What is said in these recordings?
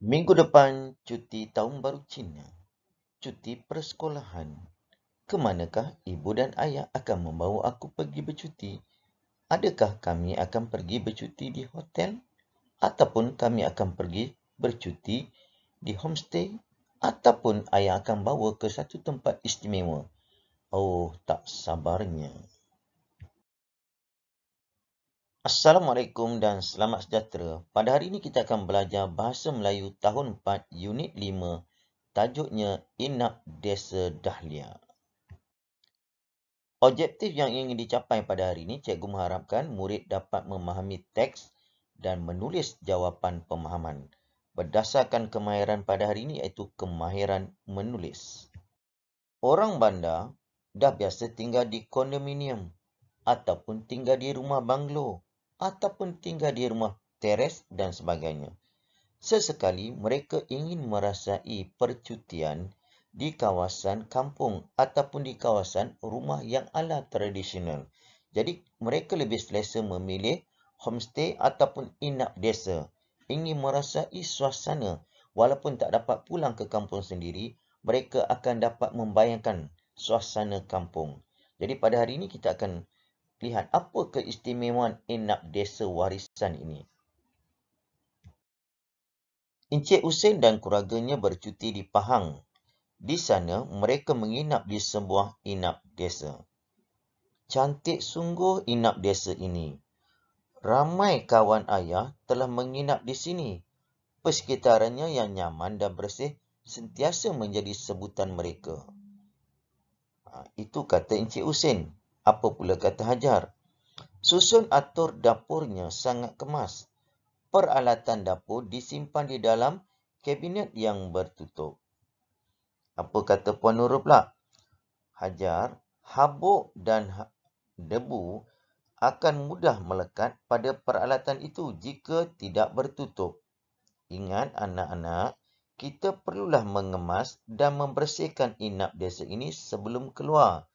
Minggu depan cuti tahun baru Cina. Cuti persekolahan. Kemanakah ibu dan ayah akan membawa aku pergi bercuti? Adakah kami akan pergi bercuti di hotel? Ataupun kami akan pergi bercuti di homestay? Ataupun ayah akan bawa ke satu tempat istimewa? Oh, tak sabarnya. Assalamualaikum dan selamat sejahtera. Pada hari ini kita akan belajar Bahasa Melayu Tahun 4 Unit 5 tajuknya Inap Desa Dahlia. Objektif yang ingin dicapai pada hari ini, cikgu mengharapkan murid dapat memahami teks dan menulis jawapan pemahaman berdasarkan kemahiran pada hari ini iaitu kemahiran menulis. Orang bandar dah biasa tinggal di kondominium ataupun tinggal di rumah banglo ataupun tinggal di rumah teres dan sebagainya. Sesekali mereka ingin merasai percutian di kawasan kampung ataupun di kawasan rumah yang ala tradisional. Jadi mereka lebih selesa memilih homestay ataupun inap desa. Ingin merasai suasana walaupun tak dapat pulang ke kampung sendiri, mereka akan dapat membayangkan suasana kampung. Jadi pada hari ini kita akan Lihat apa keistimewaan enak desa warisan ini. Encik Hussein dan keluarganya bercuti di Pahang. Di sana, mereka menginap di sebuah inap desa. Cantik sungguh inap desa ini. Ramai kawan ayah telah menginap di sini. Persekitarannya yang nyaman dan bersih sentiasa menjadi sebutan mereka. Ha, itu kata Encik Hussein apa pula kata Hajar? Susun atur dapurnya sangat kemas. Peralatan dapur disimpan di dalam kabinet yang bertutup. Apa kata Puan Nurul pula? Hajar, habuk dan ha- debu akan mudah melekat pada peralatan itu jika tidak bertutup. Ingat anak-anak, kita perlulah mengemas dan membersihkan inap desa ini sebelum keluar.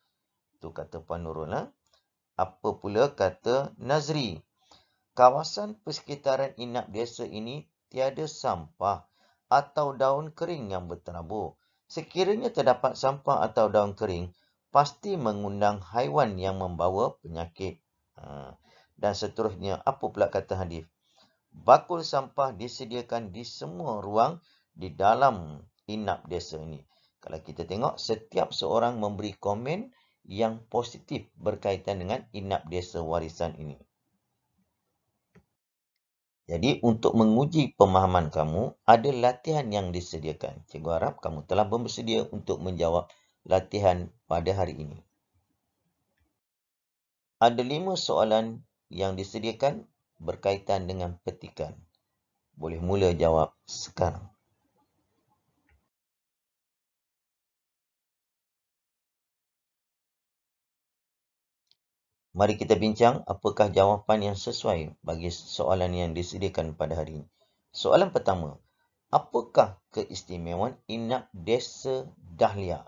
Itu kata Puan Nurul. Ha? Apa pula kata Nazri. Kawasan persekitaran inap desa ini tiada sampah atau daun kering yang berterabur. Sekiranya terdapat sampah atau daun kering, pasti mengundang haiwan yang membawa penyakit. Ha. Dan seterusnya, apa pula kata hadis? Bakul sampah disediakan di semua ruang di dalam inap desa ini. Kalau kita tengok, setiap seorang memberi komen, yang positif berkaitan dengan inap desa warisan ini. Jadi untuk menguji pemahaman kamu, ada latihan yang disediakan. Cikgu harap kamu telah bersedia untuk menjawab latihan pada hari ini. Ada lima soalan yang disediakan berkaitan dengan petikan. Boleh mula jawab sekarang. Mari kita bincang apakah jawapan yang sesuai bagi soalan yang disediakan pada hari ini. Soalan pertama, apakah keistimewaan inap desa Dahlia?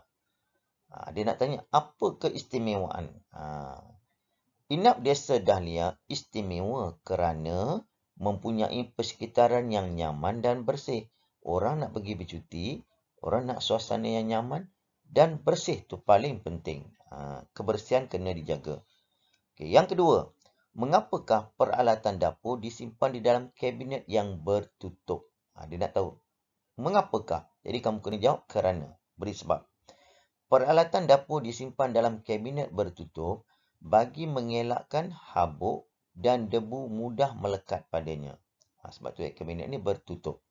Ha, dia nak tanya, apa keistimewaan? Ha, inap desa Dahlia istimewa kerana mempunyai persekitaran yang nyaman dan bersih. Orang nak pergi bercuti, orang nak suasana yang nyaman dan bersih tu paling penting. Ha, kebersihan kena dijaga. Okay, yang kedua, mengapakah peralatan dapur disimpan di dalam kabinet yang bertutup? Ha, dia nak tahu. Mengapakah? Jadi kamu kena jawab kerana. Beri sebab. Peralatan dapur disimpan dalam kabinet bertutup bagi mengelakkan habuk dan debu mudah melekat padanya. Ha, sebab tu eh, kabinet ni bertutup.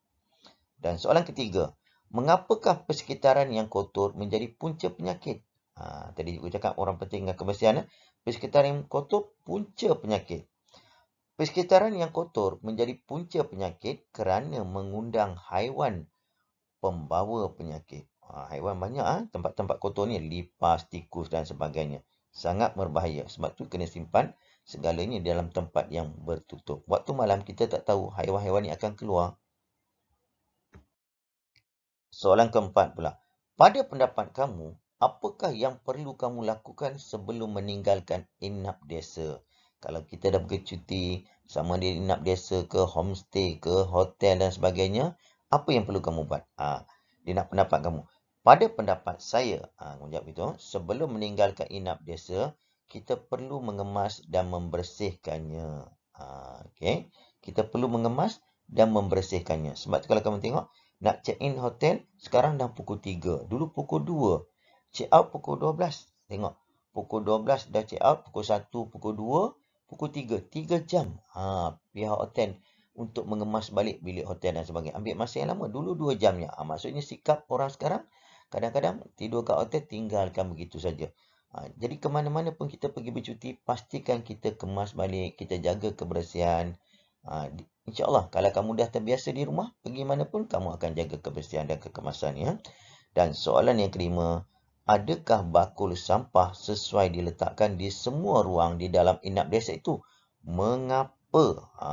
Dan soalan ketiga, mengapakah persekitaran yang kotor menjadi punca penyakit? Ha, tadi juga cakap orang penting dengan kebersihan. Eh? Persekitaran kotor punca penyakit. Persekitaran yang kotor menjadi punca penyakit kerana mengundang haiwan pembawa penyakit. Ha, haiwan banyak ah tempat-tempat kotor ni lipas, tikus dan sebagainya. Sangat berbahaya. Sebab tu kena simpan segalanya dalam tempat yang bertutup. Waktu malam kita tak tahu haiwan-haiwan ni akan keluar. Soalan keempat pula. Pada pendapat kamu, apakah yang perlu kamu lakukan sebelum meninggalkan inap desa? Kalau kita dah pergi cuti, sama ada inap desa ke, homestay ke, hotel dan sebagainya, apa yang perlu kamu buat? Ha, dia nak pendapat kamu. Pada pendapat saya, ha, itu, sebelum meninggalkan inap desa, kita perlu mengemas dan membersihkannya. Ha, ah, okay? Kita perlu mengemas dan membersihkannya. Sebab kalau kamu tengok, nak check-in hotel, sekarang dah pukul 3. Dulu pukul 2 check out pukul 12. Tengok. Pukul 12 dah check out. Pukul 1, pukul 2, pukul 3. 3 jam. Ha, pihak hotel untuk mengemas balik bilik hotel dan sebagainya. Ambil masa yang lama. Dulu 2 jamnya. Ha, maksudnya sikap orang sekarang kadang-kadang tidur kat hotel tinggalkan begitu saja. Ha, jadi ke mana-mana pun kita pergi bercuti, pastikan kita kemas balik, kita jaga kebersihan. Ha, InsyaAllah, kalau kamu dah terbiasa di rumah, pergi mana pun kamu akan jaga kebersihan dan kekemasan. Ya? Dan soalan yang kelima, adakah bakul sampah sesuai diletakkan di semua ruang di dalam inap desa itu? Mengapa? Ha,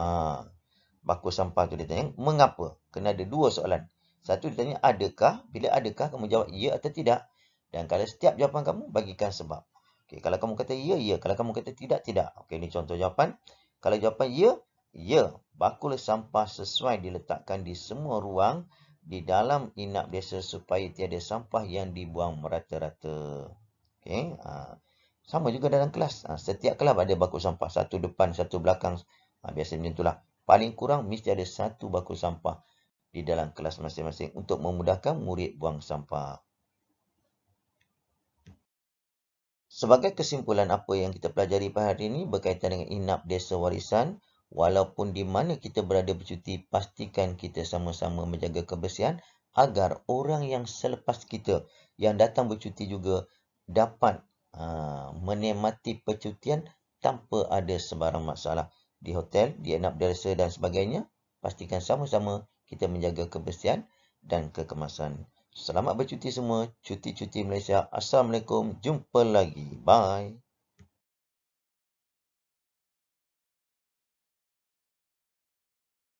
bakul sampah tu dia tanya. Mengapa? Kena ada dua soalan. Satu dia tanya, adakah? Bila adakah kamu jawab ya atau tidak? Dan kalau setiap jawapan kamu, bagikan sebab. Okay, kalau kamu kata ya, ya. Kalau kamu kata tidak, tidak. Okay, ini contoh jawapan. Kalau jawapan ya, ya. Bakul sampah sesuai diletakkan di semua ruang di dalam inap desa supaya tiada sampah yang dibuang merata-rata. Okey, ha. sama juga dalam kelas. Ha. Setiap kelas ada bakul sampah, satu depan, satu belakang. Ha. Biasa macam itulah. Paling kurang mesti ada satu bakul sampah di dalam kelas masing-masing untuk memudahkan murid buang sampah. Sebagai kesimpulan apa yang kita pelajari pada hari ini berkaitan dengan inap desa warisan, Walaupun di mana kita berada bercuti, pastikan kita sama-sama menjaga kebersihan agar orang yang selepas kita yang datang bercuti juga dapat uh, menikmati percutian tanpa ada sebarang masalah. Di hotel, di enak derasa dan sebagainya, pastikan sama-sama kita menjaga kebersihan dan kekemasan. Selamat bercuti semua. Cuti-cuti Malaysia. Assalamualaikum. Jumpa lagi. Bye.